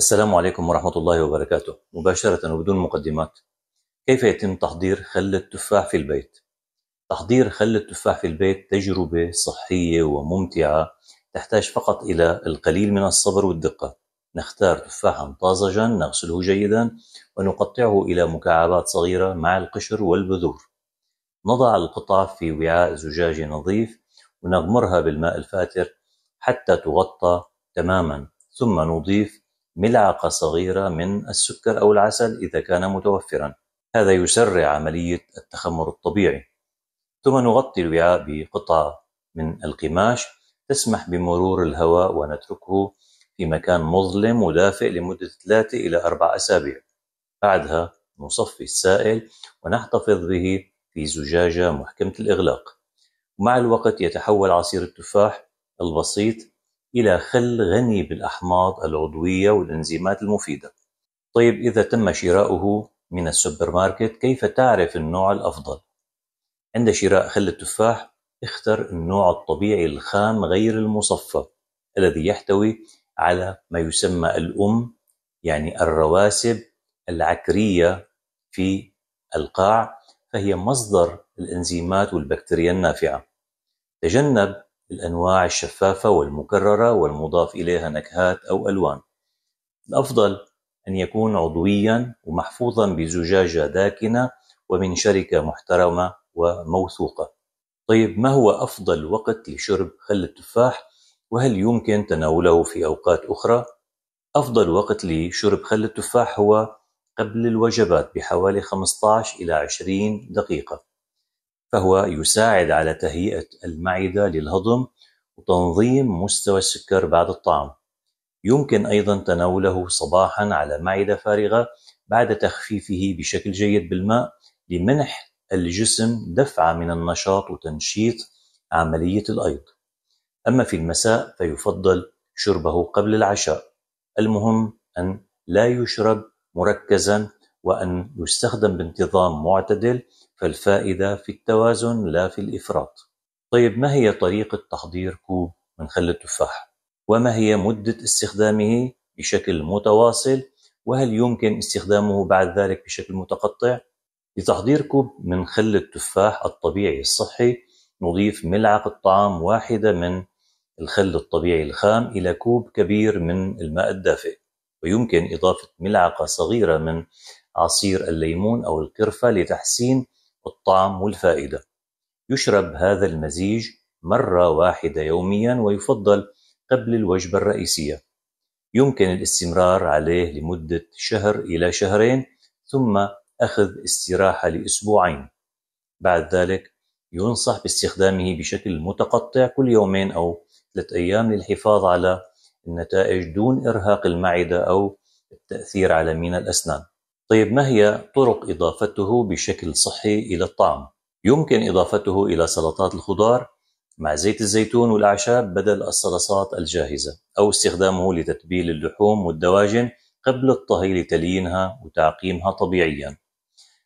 السلام عليكم ورحمة الله وبركاته مباشرة وبدون مقدمات كيف يتم تحضير خل التفاح في البيت؟ تحضير خل التفاح في البيت تجربة صحية وممتعة تحتاج فقط إلى القليل من الصبر والدقة نختار تفاحا طازجا نغسله جيدا ونقطعه إلى مكعبات صغيرة مع القشر والبذور نضع القطع في وعاء زجاجي نظيف ونغمرها بالماء الفاتر حتى تغطى تماما ثم نضيف ملعقة صغيرة من السكر أو العسل إذا كان متوفرا هذا يسرع عملية التخمر الطبيعي ثم نغطي الوعاء بقطعة من القماش تسمح بمرور الهواء ونتركه في مكان مظلم ودافئ لمدة 3 إلى 4 أسابيع بعدها نصفي السائل ونحتفظ به في زجاجة محكمة الإغلاق ومع الوقت يتحول عصير التفاح البسيط إلى خل غني بالأحماض العضوية والإنزيمات المفيدة طيب إذا تم شراؤه من السوبر ماركت كيف تعرف النوع الأفضل؟ عند شراء خل التفاح اختر النوع الطبيعي الخام غير المصفى الذي يحتوي على ما يسمى الأم يعني الرواسب العكرية في القاع فهي مصدر الإنزيمات والبكتيريا النافعة تجنب الأنواع الشفافة والمكررة والمضاف إليها نكهات أو ألوان. الأفضل أن يكون عضويًا ومحفوظًا بزجاجة داكنة ومن شركة محترمة وموثوقة. طيب ما هو أفضل وقت لشرب خل التفاح؟ وهل يمكن تناوله في أوقات أخرى؟ أفضل وقت لشرب خل التفاح هو قبل الوجبات بحوالي 15 إلى 20 دقيقة. فهو يساعد على تهيئة المعدة للهضم وتنظيم مستوى السكر بعد الطعام يمكن أيضا تناوله صباحا على معدة فارغة بعد تخفيفه بشكل جيد بالماء لمنح الجسم دفعة من النشاط وتنشيط عملية الأيض أما في المساء فيفضل شربه قبل العشاء المهم أن لا يشرب مركزا وأن يستخدم بانتظام معتدل فالفائدة في التوازن لا في الإفراط طيب ما هي طريقة تحضير كوب من خل التفاح؟ وما هي مدة استخدامه بشكل متواصل؟ وهل يمكن استخدامه بعد ذلك بشكل متقطع؟ لتحضير كوب من خل التفاح الطبيعي الصحي نضيف ملعقة طعام واحدة من الخل الطبيعي الخام إلى كوب كبير من الماء الدافئ ويمكن إضافة ملعقة صغيرة من عصير الليمون أو القرفة لتحسين الطعم والفائدة يشرب هذا المزيج مرة واحدة يوميا ويفضل قبل الوجبة الرئيسية يمكن الاستمرار عليه لمدة شهر إلى شهرين ثم أخذ استراحة لأسبوعين بعد ذلك ينصح باستخدامه بشكل متقطع كل يومين أو ثلاث أيام للحفاظ على النتائج دون إرهاق المعدة أو التأثير على مينا الأسنان طيب ما هي طرق إضافته بشكل صحي إلى الطعام؟ يمكن إضافته إلى سلطات الخضار مع زيت الزيتون والأعشاب بدل الصلصات الجاهزة أو استخدامه لتتبيل اللحوم والدواجن قبل الطهي لتليينها وتعقيمها طبيعيا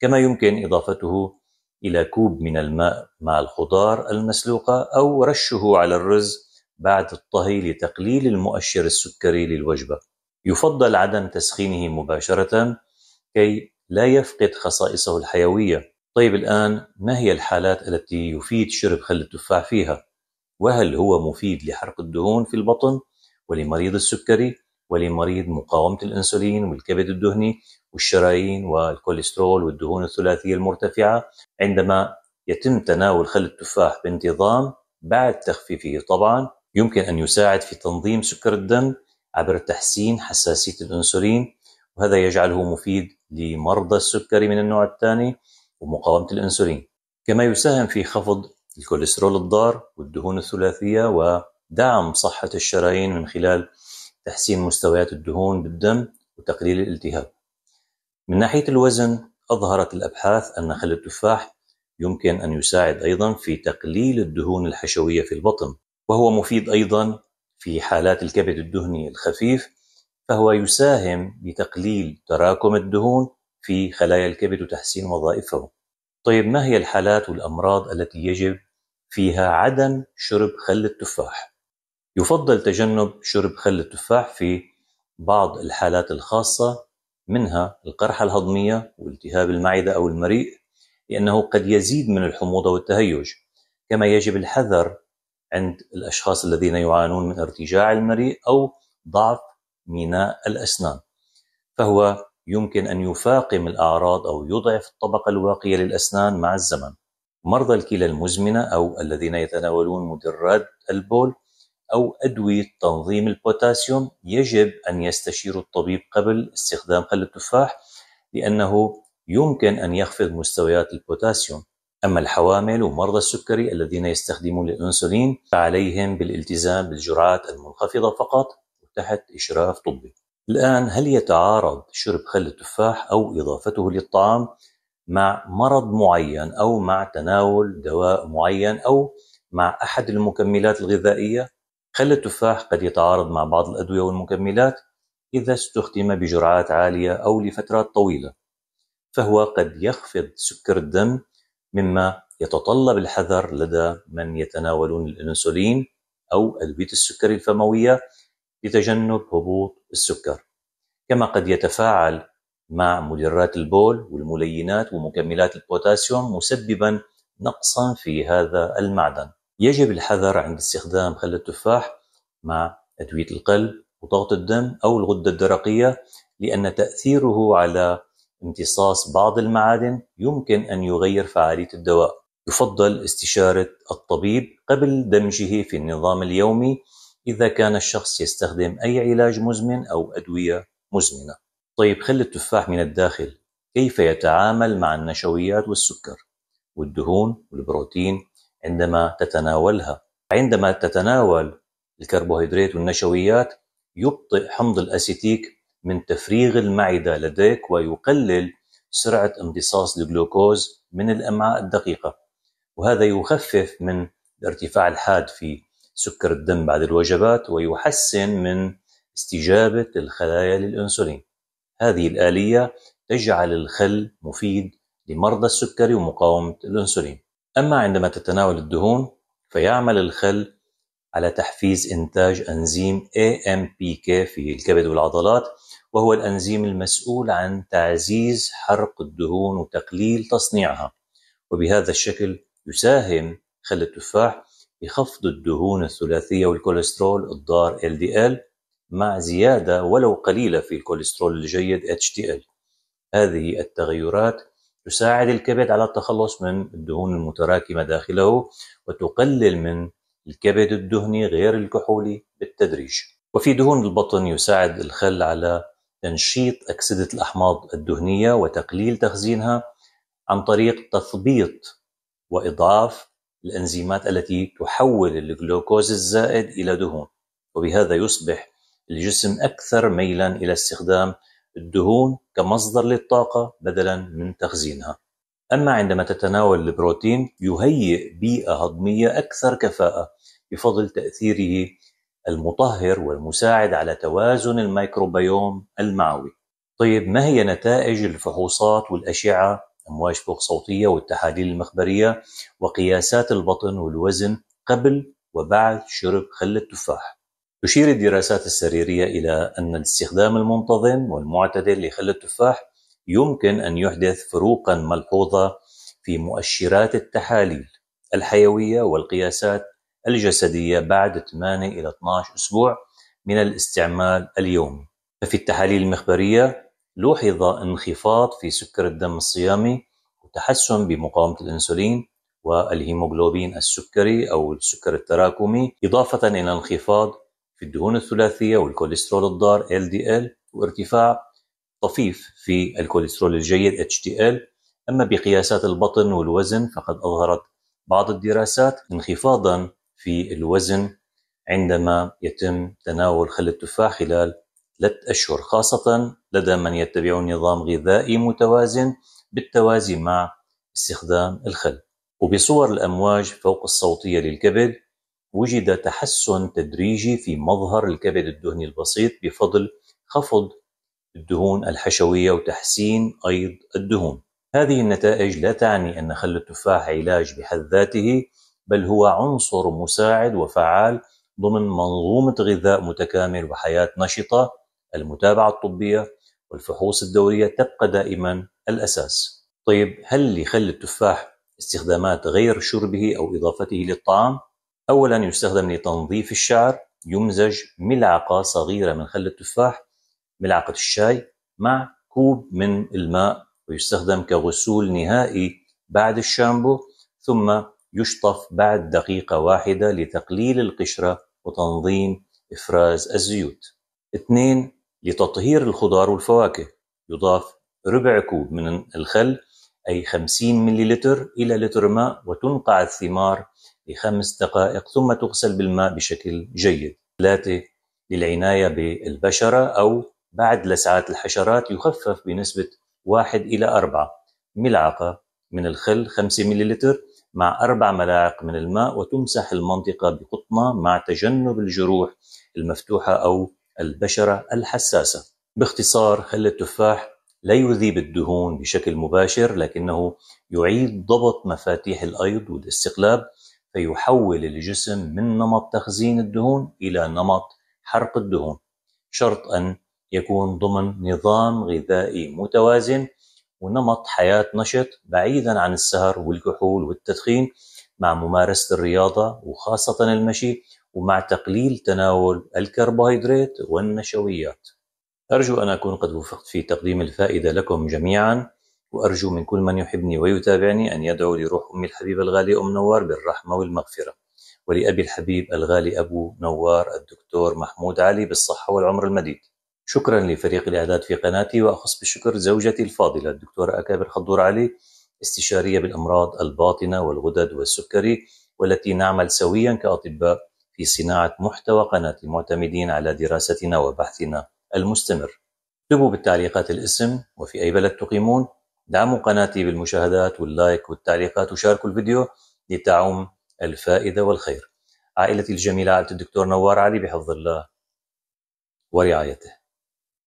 كما يمكن إضافته إلى كوب من الماء مع الخضار المسلوقة أو رشه على الرز بعد الطهي لتقليل المؤشر السكري للوجبة يفضل عدم تسخينه مباشرة كي لا يفقد خصائصه الحيوية طيب الآن ما هي الحالات التي يفيد شرب خل التفاح فيها؟ وهل هو مفيد لحرق الدهون في البطن ولمريض السكري ولمريض مقاومة الأنسولين والكبد الدهني والشرايين والكوليسترول والدهون الثلاثية المرتفعة عندما يتم تناول خل التفاح بانتظام بعد تخفيفه طبعا يمكن أن يساعد في تنظيم سكر الدم عبر تحسين حساسية الأنسولين وهذا يجعله مفيد لمرضى السكري من النوع الثاني ومقاومة الأنسولين كما يساهم في خفض الكوليسترول الضار والدهون الثلاثية ودعم صحة الشرايين من خلال تحسين مستويات الدهون بالدم وتقليل الالتهاب من ناحية الوزن أظهرت الأبحاث أن خل التفاح يمكن أن يساعد أيضا في تقليل الدهون الحشوية في البطن وهو مفيد أيضا في حالات الكبد الدهني الخفيف فهو يساهم بتقليل تراكم الدهون في خلايا الكبد وتحسين وظائفه. طيب ما هي الحالات والأمراض التي يجب فيها عدم شرب خل التفاح؟ يفضل تجنب شرب خل التفاح في بعض الحالات الخاصة منها القرحة الهضمية والتهاب المعدة أو المريء لأنه قد يزيد من الحموضة والتهيج كما يجب الحذر عند الأشخاص الذين يعانون من ارتجاع المريء أو ضعف ميناء الأسنان فهو يمكن أن يفاقم الأعراض أو يضعف الطبقة الواقية للأسنان مع الزمن مرضى الكلى المزمنة أو الذين يتناولون مدرات البول أو أدوية تنظيم البوتاسيوم يجب أن يستشيروا الطبيب قبل استخدام خل التفاح لأنه يمكن أن يخفض مستويات البوتاسيوم أما الحوامل ومرضى السكري الذين يستخدمون الأنسولين فعليهم بالالتزام بالجرعات المنخفضة فقط تحت إشراف طبي الآن هل يتعارض شرب خل التفاح أو إضافته للطعام مع مرض معين أو مع تناول دواء معين أو مع أحد المكملات الغذائية؟ خل التفاح قد يتعارض مع بعض الأدوية والمكملات إذا استخدم بجرعات عالية أو لفترات طويلة فهو قد يخفض سكر الدم مما يتطلب الحذر لدى من يتناولون الأنسولين أو أدوية السكري الفموية لتجنب هبوط السكر كما قد يتفاعل مع مدرات البول والملينات ومكملات البوتاسيوم مسببا نقصا في هذا المعدن يجب الحذر عند استخدام خل التفاح مع أدوية القلب وضغط الدم أو الغدة الدرقية لأن تأثيره على امتصاص بعض المعادن يمكن أن يغير فعالية الدواء يفضل استشارة الطبيب قبل دمجه في النظام اليومي إذا كان الشخص يستخدم أي علاج مزمن أو أدوية مزمنة. طيب خل التفاح من الداخل كيف يتعامل مع النشويات والسكر والدهون والبروتين عندما تتناولها؟ عندما تتناول الكربوهيدرات والنشويات يبطئ حمض الأسيتيك من تفريغ المعدة لديك ويقلل سرعة امتصاص الجلوكوز من الأمعاء الدقيقة وهذا يخفف من الارتفاع الحاد في سكر الدم بعد الوجبات ويحسن من استجابة الخلايا للأنسولين هذه الآلية تجعل الخل مفيد لمرضى السكري ومقاومة الأنسولين أما عندما تتناول الدهون فيعمل الخل على تحفيز إنتاج أنزيم AMPK في الكبد والعضلات وهو الأنزيم المسؤول عن تعزيز حرق الدهون وتقليل تصنيعها وبهذا الشكل يساهم خل التفاح بخفض الدهون الثلاثية والكوليسترول الضار LDL مع زيادة ولو قليلة في الكوليسترول الجيد HDL هذه التغيرات تساعد الكبد على التخلص من الدهون المتراكمة داخله وتقلل من الكبد الدهني غير الكحولي بالتدريج وفي دهون البطن يساعد الخل على تنشيط أكسدة الأحماض الدهنية وتقليل تخزينها عن طريق تثبيط وإضعاف الأنزيمات التي تحول الجلوكوز الزائد إلى دهون وبهذا يصبح الجسم أكثر ميلا إلى استخدام الدهون كمصدر للطاقة بدلا من تخزينها أما عندما تتناول البروتين يهيئ بيئة هضمية أكثر كفاءة بفضل تأثيره المطهر والمساعد على توازن الميكروبيوم المعوي طيب ما هي نتائج الفحوصات والأشعة أمواج فوق صوتية والتحاليل المخبرية وقياسات البطن والوزن قبل وبعد شرب خل التفاح تشير الدراسات السريرية إلى أن الاستخدام المنتظم والمعتدل لخل التفاح يمكن أن يحدث فروقا ملحوظة في مؤشرات التحاليل الحيوية والقياسات الجسدية بعد 8 إلى 12 أسبوع من الاستعمال اليومي ففي التحاليل المخبرية لوحظ انخفاض في سكر الدم الصيامي وتحسن بمقاومة الأنسولين والهيموغلوبين السكري أو السكر التراكمي إضافة إلى انخفاض في الدهون الثلاثية والكوليسترول الضار LDL وارتفاع طفيف في الكوليسترول الجيد HDL أما بقياسات البطن والوزن فقد أظهرت بعض الدراسات انخفاضا في الوزن عندما يتم تناول خل التفاح خلال ثلاث أشهر خاصة لدى من يتبعون نظام غذائي متوازن بالتوازي مع استخدام الخل وبصور الأمواج فوق الصوتية للكبد وجد تحسن تدريجي في مظهر الكبد الدهني البسيط بفضل خفض الدهون الحشوية وتحسين أيض الدهون هذه النتائج لا تعني أن خل التفاح علاج بحد ذاته بل هو عنصر مساعد وفعال ضمن منظومة غذاء متكامل وحياة نشطة المتابعة الطبية والفحوص الدورية تبقى دائما الأساس طيب هل لخل التفاح استخدامات غير شربه أو إضافته للطعام؟ أولا يستخدم لتنظيف الشعر يمزج ملعقة صغيرة من خل التفاح ملعقة الشاي مع كوب من الماء ويستخدم كغسول نهائي بعد الشامبو ثم يشطف بعد دقيقة واحدة لتقليل القشرة وتنظيم إفراز الزيوت. اثنين لتطهير الخضار والفواكه يضاف ربع كوب من الخل أي 50 مليلتر إلى لتر ماء وتنقع الثمار لخمس دقائق ثم تغسل بالماء بشكل جيد. ثلاثة للعناية بالبشرة أو بعد لسعات الحشرات يخفف بنسبة واحد إلى أربعة ملعقة من الخل 5 مليلتر مع أربع ملاعق من الماء وتمسح المنطقة بقطنة مع تجنب الجروح المفتوحة أو البشرة الحساسة باختصار خل التفاح لا يذيب الدهون بشكل مباشر لكنه يعيد ضبط مفاتيح الأيض والاستقلاب فيحول الجسم من نمط تخزين الدهون إلى نمط حرق الدهون شرط أن يكون ضمن نظام غذائي متوازن ونمط حياة نشط بعيدا عن السهر والكحول والتدخين مع ممارسة الرياضة وخاصة المشي ومع تقليل تناول الكربوهيدرات والنشويات أرجو أن أكون قد وفقت في تقديم الفائدة لكم جميعا وأرجو من كل من يحبني ويتابعني أن يدعو لروح أمي الحبيبة الغالية أم نوار بالرحمة والمغفرة ولأبي الحبيب الغالي أبو نوار الدكتور محمود علي بالصحة والعمر المديد شكرا لفريق الإعداد في قناتي وأخص بالشكر زوجتي الفاضلة الدكتورة أكابر خضور علي استشارية بالأمراض الباطنة والغدد والسكري والتي نعمل سويا كأطباء في صناعة محتوى قناتي معتمدين على دراستنا وبحثنا المستمر اكتبوا بالتعليقات الاسم وفي أي بلد تقيمون دعموا قناتي بالمشاهدات واللايك والتعليقات وشاركوا الفيديو لتعم الفائدة والخير عائلتي الجميلة عائلة الدكتور نوار علي بحفظ الله ورعايته